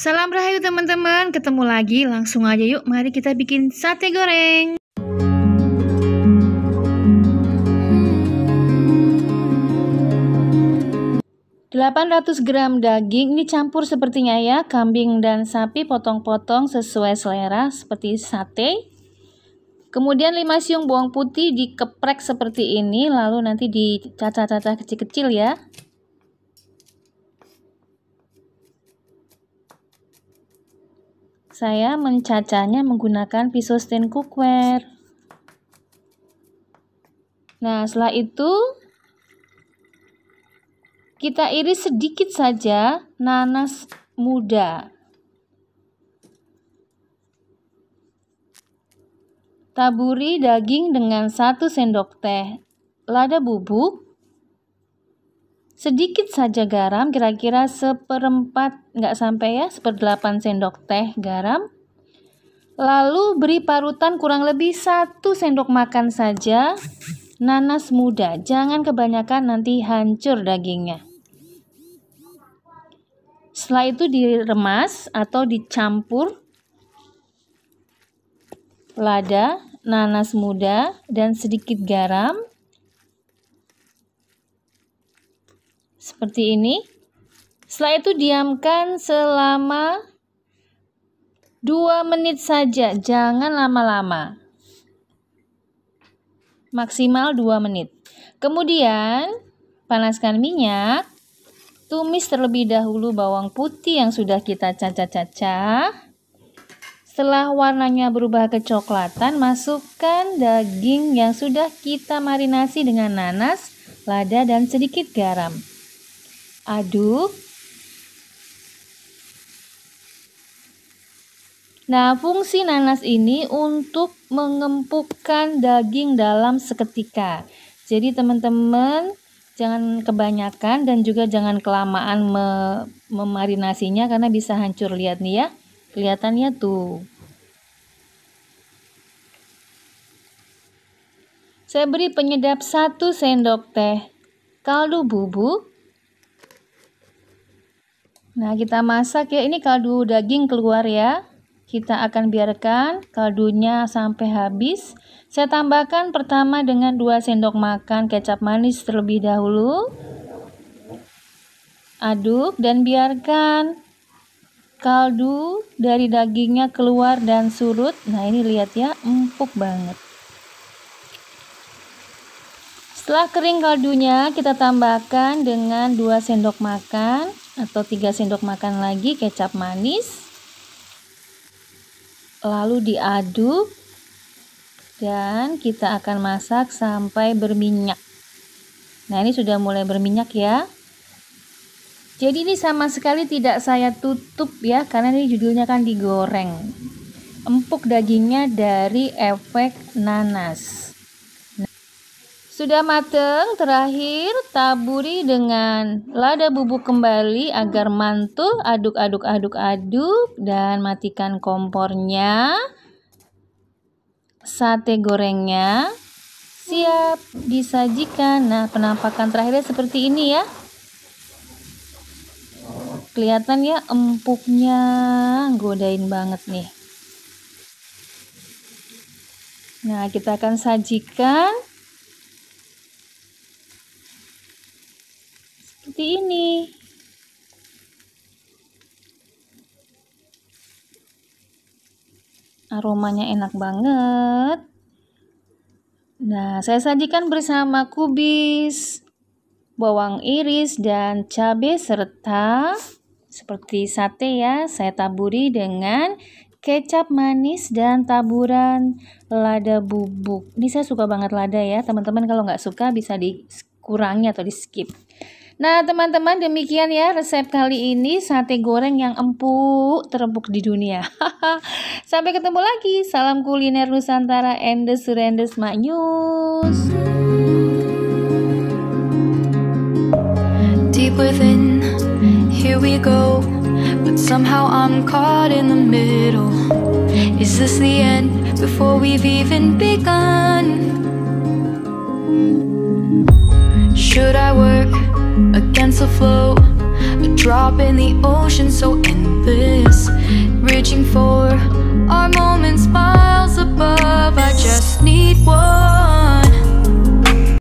Salam rahayu teman-teman, ketemu lagi langsung aja yuk mari kita bikin sate goreng. Delapan ratus gram daging ini campur sepertinya ya kambing dan sapi potong-potong sesuai selera seperti sate Kemudian 5 siung bawang putih dikeprek seperti ini lalu nanti dicacah-cacah kecil-kecil ya. Saya mencacahnya menggunakan pisau stain cookware. Nah, setelah itu kita iris sedikit saja nanas muda. Taburi daging dengan 1 sendok teh lada bubuk sedikit saja garam kira-kira seperempat nggak sampai ya seperdelapan sendok teh garam lalu beri parutan kurang lebih satu sendok makan saja nanas muda jangan kebanyakan nanti hancur dagingnya setelah itu diremas atau dicampur lada, nanas muda, dan sedikit garam seperti ini. Setelah itu diamkan selama 2 menit saja, jangan lama-lama. Maksimal 2 menit. Kemudian panaskan minyak. Tumis terlebih dahulu bawang putih yang sudah kita cacah-cacah. Setelah warnanya berubah kecoklatan, masukkan daging yang sudah kita marinasi dengan nanas, lada, dan sedikit garam aduk. Nah, fungsi nanas ini untuk mengempukkan daging dalam seketika. Jadi teman-teman jangan kebanyakan dan juga jangan kelamaan me memarinasinya karena bisa hancur lihat nih ya. Kelihatannya tuh. Saya beri penyedap 1 sendok teh kaldu bubuk Nah, kita masak ya. Ini kaldu daging keluar ya. Kita akan biarkan kaldunya sampai habis. Saya tambahkan pertama dengan 2 sendok makan kecap manis terlebih dahulu. Aduk dan biarkan kaldu dari dagingnya keluar dan surut. Nah, ini lihat ya, empuk banget. Setelah kering kaldunya, kita tambahkan dengan 2 sendok makan atau 3 sendok makan lagi kecap manis lalu diaduk dan kita akan masak sampai berminyak nah ini sudah mulai berminyak ya jadi ini sama sekali tidak saya tutup ya karena ini judulnya kan digoreng empuk dagingnya dari efek nanas sudah mateng, terakhir taburi dengan lada bubuk kembali agar mantul, aduk-aduk-aduk-aduk dan matikan kompornya. Sate gorengnya siap disajikan. Nah, penampakan terakhirnya seperti ini ya. Kelihatan ya empuknya, godain banget nih. Nah, kita akan sajikan Aromanya enak banget. Nah, saya sajikan bersama kubis, bawang iris, dan cabai serta seperti sate ya, saya taburi dengan kecap manis dan taburan lada bubuk. Ini saya suka banget lada ya, teman-teman kalau nggak suka bisa dikurangi atau di skip. Nah teman-teman demikian ya resep kali ini sate goreng yang empuk terempuk di dunia. Sampai ketemu lagi. Salam kuliner Nusantara Endes Surendes Maknyus. News. Deep within, here we go. But somehow I'm caught in the middle. Is this the end before we've even begun? Should I work? afloat A drop in the ocean so endless Reaching for our moments miles above I just need one